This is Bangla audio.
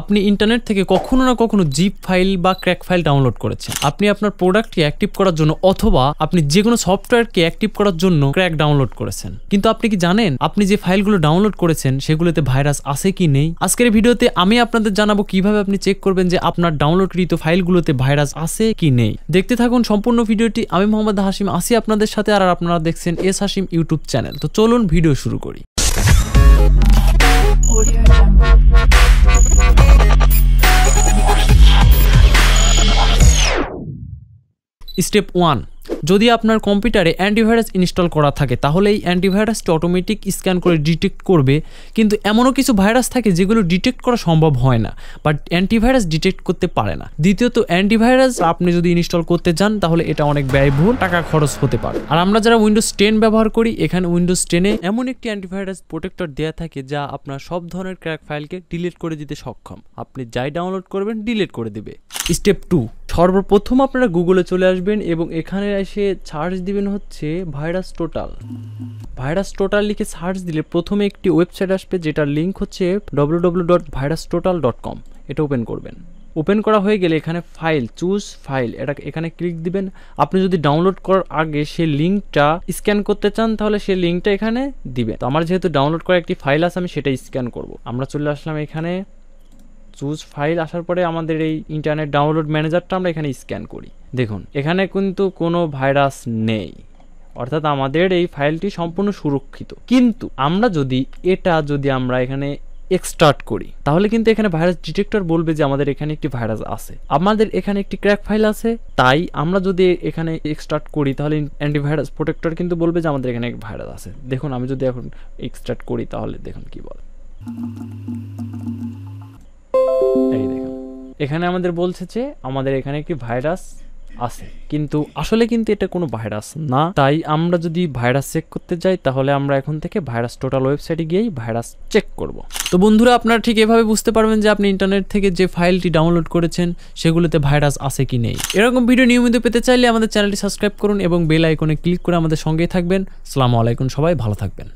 আপনি ইন্টারনেট থেকে কখনো না কখনো জিপ ফাইল বা ক্র্যাক ফাইল ডাউনলোড করেছেন আপনি আপনার প্রোডাক্টকে অ্যাক্টিভ করার জন্য অথবা আপনি যে কোনো সফটওয়্যারকে অ্যাক্টিভ করার জন্য ক্র্যাক ডাউনলোড করেছেন কিন্তু আপনি কি জানেন আপনি যে ফাইলগুলো ডাউনলোড করেছেন সেগুলোতে ভাইরাস আছে কি নেই আজকের ভিডিওতে আমি আপনাদের জানাবো কিভাবে আপনি চেক করবেন যে আপনার ডাউনলোডকৃত ফাইলগুলোতে ভাইরাস আছে কি নেই দেখতে থাকুন সম্পূর্ণ ভিডিওটি আমি মোহাম্মদ হাসিম আসি আপনাদের সাথে আর আপনারা দেখছেন এস হাসিম ইউটিউব চ্যানেল তো চলুন ভিডিও শুরু করি স্টেপ ওয়ান যদি আপনার কম্পিউটারে অ্যান্টিভাইরাস ইনস্টল করা থাকে তাহলে এই অ্যান্টিভাইরাসটি অটোমেটিক স্ক্যান করে ডিটেক্ট করবে কিন্তু এমনও কিছু ভাইরাস থাকে যেগুলো ডিটেক্ট করা সম্ভব হয় না বাট অ্যান্টিভাইরাস ডিটেক্ট করতে পারে না দ্বিতীয়ত অ্যান্টিভাইরাস আপনি যদি ইনস্টল করতে চান তাহলে এটা অনেক ব্যয়বহুল টাকা খরচ হতে পারে আর আমরা যারা উইন্ডোজ টেন ব্যবহার করি এখানে উইন্ডোজ টেনে এমন একটি অ্যান্টিভাইরাস প্রোটেক্টর দেওয়া থাকে যা আপনার সব ধরনের ক্র্যাক ফাইলকে ডিলিট করে দিতে সক্ষম আপনি যাই ডাউনলোড করবেন ডিলিট করে দেবে স্টেপ টু সর্বপ্রথম আপনারা গুগলে চলে আসবেন এবং এখানে এসে সার্চ দিবেন হচ্ছে ভাইরাস টোটাল ভাইরাস টোটাল লিখে সার্চ দিলে প্রথমে একটি ওয়েবসাইট আসবে যেটার লিঙ্ক হচ্ছে W dot virus total dot com এটা ওপেন করবেন ওপেন করা হয়ে গেলে এখানে ফাইল চুজ ফাইল এটা এখানে ক্লিক দিবেন আপনি যদি ডাউনলোড করার আগে সেই লিঙ্কটা স্ক্যান করতে চান তাহলে সেই লিঙ্কটা এখানে দিবেন তো আমার যেহেতু ডাউনলোড করা একটি ফাইল আছে আমি সেটা স্ক্যান করব আমরা চলে আসলাম এখানে চুজ ফাইল আসার পরে আমাদের এই ইন্টারনেট ডাউনলোড ম্যানেজারটা আমরা এখানে স্ক্যান করি দেখুন এখানে কিন্তু কোনো ভাইরাস নেই অর্থাৎ আমাদের এই ফাইলটি সম্পূর্ণ সুরক্ষিত কিন্তু আমরা যদি এটা যদি আমরা এখানে এক্সটার্ট করি তাহলে কিন্তু এখানে ভাইরাস ডিটেক্টর বলবে যে আমাদের এখানে একটি ভাইরাস আছে আমাদের এখানে একটি ক্র্যাক ফাইল আছে তাই আমরা যদি এখানে এক্সটার্ট করি তাহলে অ্যান্টিভাইরাস প্রোটেক্টর কিন্তু বলবে যে আমাদের এখানে ভাইরাস আছে দেখুন আমি যদি এখন এক্সটার্ট করি তাহলে দেখুন কি বলে এখানে আমাদের বলছে যে আমাদের এখানে একটি ভাইরাস আছে কিন্তু আসলে কিন্তু এটা কোনো ভাইরাস না তাই আমরা যদি ভাইরাস চেক করতে যাই তাহলে আমরা এখন থেকে ভাইরাস টোটাল ওয়েবসাইটে গিয়েই ভাইরাস চেক করব তো বন্ধুরা আপনারা ঠিক এভাবে বুঝতে পারবেন যে আপনি ইন্টারনেট থেকে যে ফাইলটি ডাউনলোড করেছেন সেগুলোতে ভাইরাস আছে কি নেই এরকম ভিডিও নিয়মিত পেতে চাইলে আমাদের চ্যানেলটি সাবস্ক্রাইব করুন এবং বেল আইকনে ক্লিক করে আমাদের সঙ্গেই থাকবেন সালামু আলাইকুম সবাই ভালো থাকবেন